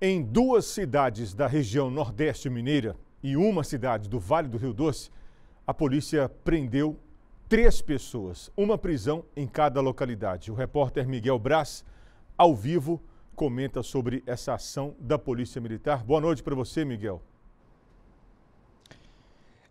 Em duas cidades da região Nordeste Mineira e uma cidade do Vale do Rio Doce, a polícia prendeu três pessoas, uma prisão em cada localidade. O repórter Miguel Braz, ao vivo, comenta sobre essa ação da Polícia Militar. Boa noite para você, Miguel.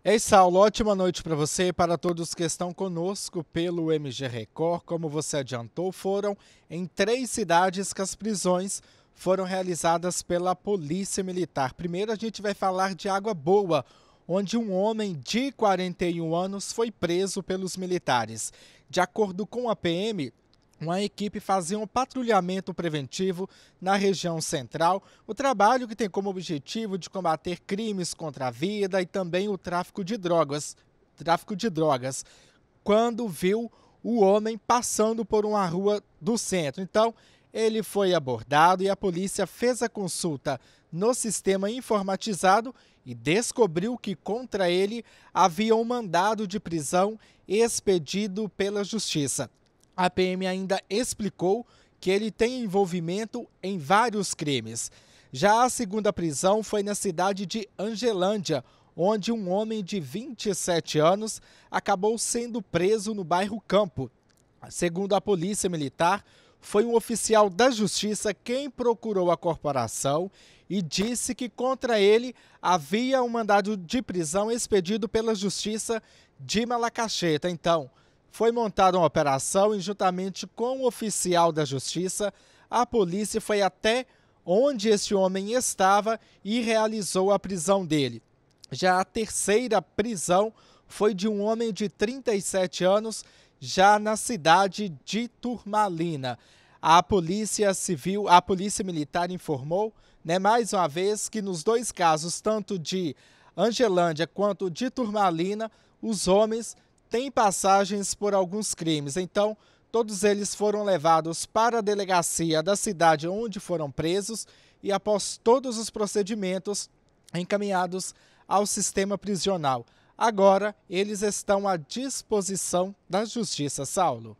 Ei, Saulo, ótima noite para você e para todos que estão conosco pelo MG Record. Como você adiantou, foram em três cidades que as prisões foram realizadas pela Polícia Militar. Primeiro, a gente vai falar de Água Boa, onde um homem de 41 anos foi preso pelos militares. De acordo com a PM, uma equipe fazia um patrulhamento preventivo na região central, o trabalho que tem como objetivo de combater crimes contra a vida e também o tráfico de drogas. Tráfico de drogas. Quando viu o homem passando por uma rua do centro. Então, ele foi abordado e a polícia fez a consulta no sistema informatizado e descobriu que contra ele havia um mandado de prisão expedido pela Justiça. A PM ainda explicou que ele tem envolvimento em vários crimes. Já a segunda prisão foi na cidade de Angelândia, onde um homem de 27 anos acabou sendo preso no bairro Campo. Segundo a Polícia Militar, foi um oficial da Justiça quem procurou a corporação e disse que contra ele havia um mandado de prisão expedido pela Justiça de Malacacheta. Então, foi montada uma operação e, juntamente com o oficial da Justiça, a polícia foi até onde esse homem estava e realizou a prisão dele. Já a terceira prisão foi de um homem de 37 anos já na cidade de Turmalina. A Polícia Civil, a Polícia Militar informou, né, mais uma vez, que nos dois casos, tanto de Angelândia quanto de Turmalina, os homens têm passagens por alguns crimes. Então, todos eles foram levados para a delegacia da cidade onde foram presos e, após todos os procedimentos, encaminhados ao sistema prisional. Agora eles estão à disposição da Justiça Saulo.